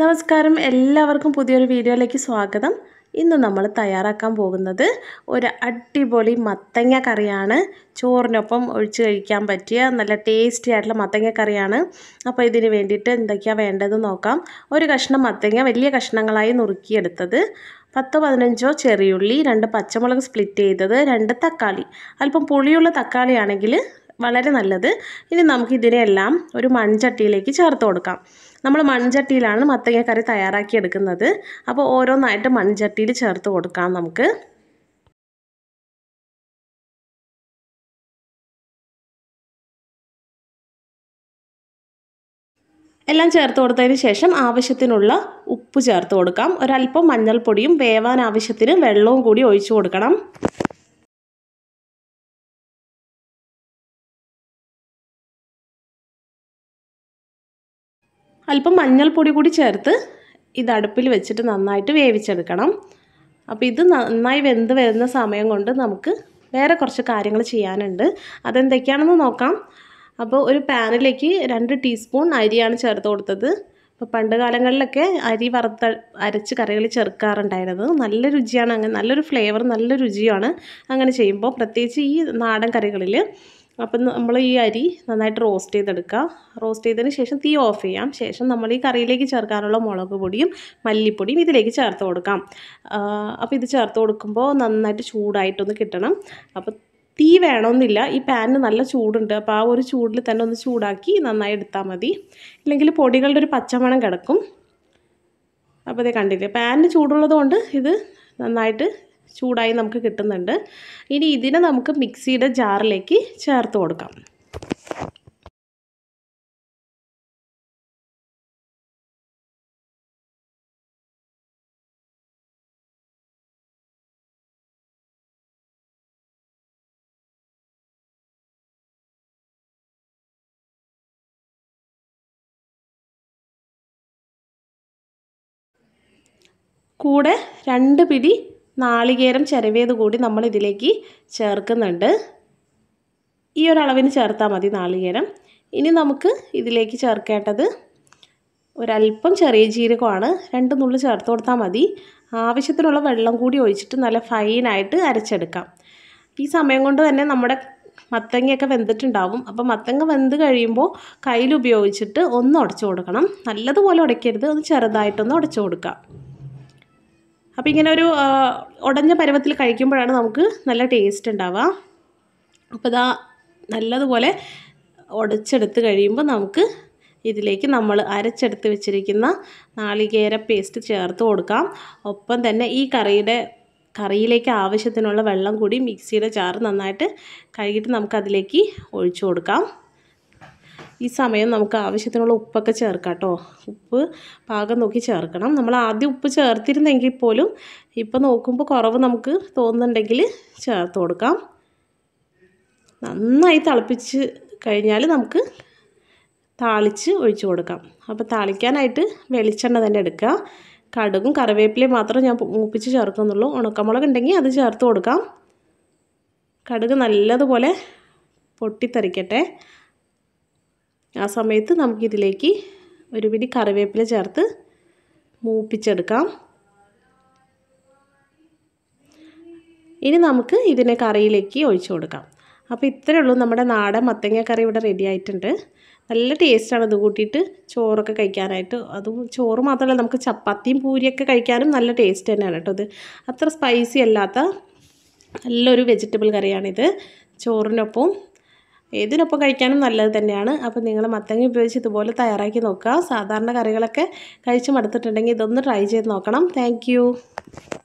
നമസ്കാരം എല്ലാവർക്കും പുതിയൊരു വീഡിയോയിലേക്ക് സ്വാഗതം ഇന്ന് നമ്മൾ തയ്യാറാക്കാൻ പോകുന്നത് ഒരു അടിപൊളി മത്തങ്ങ കറിയാണ് ചോറിനൊപ്പം ഒഴിച്ച് കഴിക്കാൻ പറ്റിയ നല്ല ടേസ്റ്റി ആയിട്ടുള്ള മത്തങ്ങ കറിയാണ് അപ്പോൾ ഇതിന് വേണ്ടിയിട്ട് എന്തൊക്കെയാണ് വേണ്ടതെന്ന് നോക്കാം ഒരു കഷ്ണം മത്തങ്ങ വലിയ കഷ്ണങ്ങളായി നുറുക്കിയെടുത്തത് പത്തോ പതിനഞ്ചോ ചെറിയുള്ളി രണ്ട് പച്ചമുളക് സ്പ്ലിറ്റ് ചെയ്തത് രണ്ട് തക്കാളി അല്പം പുളിയുള്ള തക്കാളിയാണെങ്കിൽ വളരെ നല്ലത് ഇനി നമുക്ക് ഇതിനെല്ലാം ഒരു മൺചട്ടിയിലേക്ക് ചേർത്ത് കൊടുക്കാം നമ്മൾ മൺചട്ടിയിലാണ് മത്തങ്ങക്കറി തയ്യാറാക്കിയെടുക്കുന്നത് അപ്പോൾ ഓരോന്നായിട്ട് മൺചട്ടിയിൽ ചേർത്ത് കൊടുക്കാം നമുക്ക് എല്ലാം ചേർത്ത് കൊടുത്തതിന് ശേഷം ആവശ്യത്തിനുള്ള ഉപ്പ് ചേർത്ത് കൊടുക്കാം ഒരല്പം മഞ്ഞൾപ്പൊടിയും വേവാൻ ആവശ്യത്തിന് വെള്ളവും കൂടി ഒഴിച്ചു കൊടുക്കണം അല്പം മഞ്ഞൾപ്പൊടി കൂടി ചേർത്ത് ഇത് അടുപ്പിൽ വെച്ചിട്ട് നന്നായിട്ട് വേവിച്ചെടുക്കണം അപ്പോൾ ഇത് നന്നായി വെന്ത് വരുന്ന സമയം കൊണ്ട് നമുക്ക് വേറെ കുറച്ച് കാര്യങ്ങൾ ചെയ്യാനുണ്ട് അതെന്തൊക്കെയാണെന്ന് നോക്കാം അപ്പോൾ ഒരു പാനിലേക്ക് രണ്ട് ടീസ്പൂൺ അരിയാണ് ചേർത്ത് കൊടുത്തത് അപ്പോൾ പണ്ട് കാലങ്ങളിലൊക്കെ അരി വറുത്ത അരച്ച് കറികൾ ചേർക്കാറുണ്ടായിരുന്നത് നല്ല രുചിയാണ് അങ്ങനെ നല്ലൊരു ഫ്ലേവർ നല്ല രുചിയാണ് അങ്ങനെ ചെയ്യുമ്പോൾ പ്രത്യേകിച്ച് ഈ നാടൻ കറികളിൽ അപ്പം നമ്മൾ ഈ അരി നന്നായിട്ട് റോസ്റ്റ് ചെയ്തെടുക്കുക റോസ്റ്റ് ചെയ്തതിന് ശേഷം തീ ഓഫ് ചെയ്യാം ശേഷം നമ്മൾ ഈ കറിയിലേക്ക് ചേർക്കാനുള്ള മുളക് പൊടിയും മല്ലിപ്പൊടിയും ഇതിലേക്ക് ചേർത്ത് കൊടുക്കാം അപ്പോൾ ഇത് ചേർത്ത് കൊടുക്കുമ്പോൾ നന്നായിട്ട് ചൂടായിട്ടൊന്ന് കിട്ടണം അപ്പോൾ തീ വേണമെന്നില്ല ഈ പാനിന് നല്ല ചൂടുണ്ട് അപ്പോൾ ആ ഒരു ചൂടിൽ തന്നെ ഒന്ന് ചൂടാക്കി നന്നായി എടുത്താൽ മതി ഇല്ലെങ്കിൽ പൊടികളുടെ ഒരു പച്ചമണം കിടക്കും അപ്പോൾ അതേ കണ്ടില്ലേ പാനിന് ചൂടുള്ളത് കൊണ്ട് ഇത് നന്നായിട്ട് ചൂടായി നമുക്ക് കിട്ടുന്നുണ്ട് ഇനി ഇതിനെ നമുക്ക് മിക്സിയുടെ ജാറിലേക്ക് ചേർത്ത് കൊടുക്കാം കൂടെ രണ്ട് പിടി നാളികേരം ചിരവിയത് കൂടി നമ്മൾ ഇതിലേക്ക് ചേർക്കുന്നുണ്ട് ഈ ഒരളവിന് ചേർത്താൽ മതി നാളികേരം ഇനി നമുക്ക് ഇതിലേക്ക് ചേർക്കേണ്ടത് ഒരല്പം ചെറിയ ജീരകമാണ് രണ്ട് നുള്ളു ചേർത്ത് കൊടുത്താൽ മതി ആവശ്യത്തിനുള്ള വെള്ളം കൂടി ഒഴിച്ചിട്ട് നല്ല ഫൈനായിട്ട് അരച്ചെടുക്കാം ഈ സമയം കൊണ്ട് തന്നെ നമ്മുടെ മത്തങ്ങയൊക്കെ വെന്തിട്ടുണ്ടാവും അപ്പോൾ മത്തങ്ങ വെന്ത് കഴിയുമ്പോൾ കയ്യിൽ ഉപയോഗിച്ചിട്ട് ഒന്ന് ഉടച്ചു കൊടുക്കണം നല്ലതുപോലെ ഉടയ്ക്കരുത് ഒന്ന് ചെറുതായിട്ടൊന്ന് ഉടച്ചു കൊടുക്കാം അപ്പോൾ ഇങ്ങനെ ഒരു ഉടഞ്ഞ പരുവത്തിൽ കഴിക്കുമ്പോഴാണ് നമുക്ക് നല്ല ടേസ്റ്റ് ഉണ്ടാവുക അപ്പോൾ ഇതാ നല്ലതുപോലെ ഉടച്ചെടുത്ത് കഴിയുമ്പോൾ നമുക്ക് ഇതിലേക്ക് നമ്മൾ അരച്ചെടുത്ത് വെച്ചിരിക്കുന്ന നാളികേര പേസ്റ്റ് ചേർത്ത് കൊടുക്കാം ഒപ്പം തന്നെ ഈ കറിയുടെ കറിയിലേക്ക് ആവശ്യത്തിനുള്ള വെള്ളം കൂടി മിക്സിയുടെ ചാറ് നന്നായിട്ട് കഴുകിയിട്ട് നമുക്കതിലേക്ക് ഒഴിച്ചു കൊടുക്കാം ഈ സമയം നമുക്ക് ആവശ്യത്തിനുള്ള ഉപ്പൊക്കെ ചേർക്കാം കേട്ടോ ഉപ്പ് പാകം നോക്കി ചേർക്കണം നമ്മൾ ആദ്യം ഉപ്പ് ചേർത്തിരുന്നെങ്കിൽ പോലും ഇപ്പം നോക്കുമ്പോൾ കുറവ് നമുക്ക് തോന്നുന്നുണ്ടെങ്കിൽ ചേർത്ത് കൊടുക്കാം നന്നായി തിളപ്പിച്ച് കഴിഞ്ഞാൽ നമുക്ക് താളിച്ച് ഒഴിച്ചു കൊടുക്കാം അപ്പോൾ താളിക്കാനായിട്ട് വെളിച്ചെണ്ണ തന്നെ എടുക്കുക കടുകും കറിവേപ്പിലയും മാത്രം ഞാൻ മൂപ്പിച്ച് ചേർക്കുന്നുള്ളൂ ഉണക്കമുളക് ഉണ്ടെങ്കിൽ അത് ചേർത്ത് കൊടുക്കാം കടുക് നല്ലതുപോലെ പൊട്ടിത്തെറിക്കട്ടെ ആ സമയത്ത് നമുക്കിതിലേക്ക് ഒരു പിടി കറിവേപ്പില ചേർത്ത് മൂപ്പിച്ചെടുക്കാം ഇനി നമുക്ക് ഇതിനെ കറിയിലേക്ക് ഒഴിച്ചു കൊടുക്കാം അപ്പോൾ ഇത്രയേ ഉള്ളൂ നമ്മുടെ നാടൻ മത്തങ്ങ കറി ഇവിടെ റെഡി ആയിട്ടുണ്ട് നല്ല ടേസ്റ്റാണ് ഇത് കൂട്ടിയിട്ട് ചോറൊക്കെ കഴിക്കാനായിട്ട് അതും ചോറ് മാത്രമല്ല നമുക്ക് ചപ്പാത്തിയും പൂരിയൊക്കെ കഴിക്കാനും നല്ല ടേസ്റ്റ് തന്നെയാണ് കേട്ടോ ഇത് അത്ര സ്പൈസി അല്ലാത്ത നല്ലൊരു വെജിറ്റബിൾ കറിയാണിത് ചോറിനൊപ്പം ഏതിനൊപ്പം കഴിക്കാനും നല്ലത് തന്നെയാണ് അപ്പോൾ നിങ്ങൾ മത്തങ്ങ ഉപയോഗിച്ച് ഇതുപോലെ തയ്യാറാക്കി നോക്കുക സാധാരണ കറികളൊക്കെ കഴിച്ച് മടുത്തിട്ടുണ്ടെങ്കിൽ ഇതൊന്ന് ട്രൈ ചെയ്ത് നോക്കണം താങ്ക്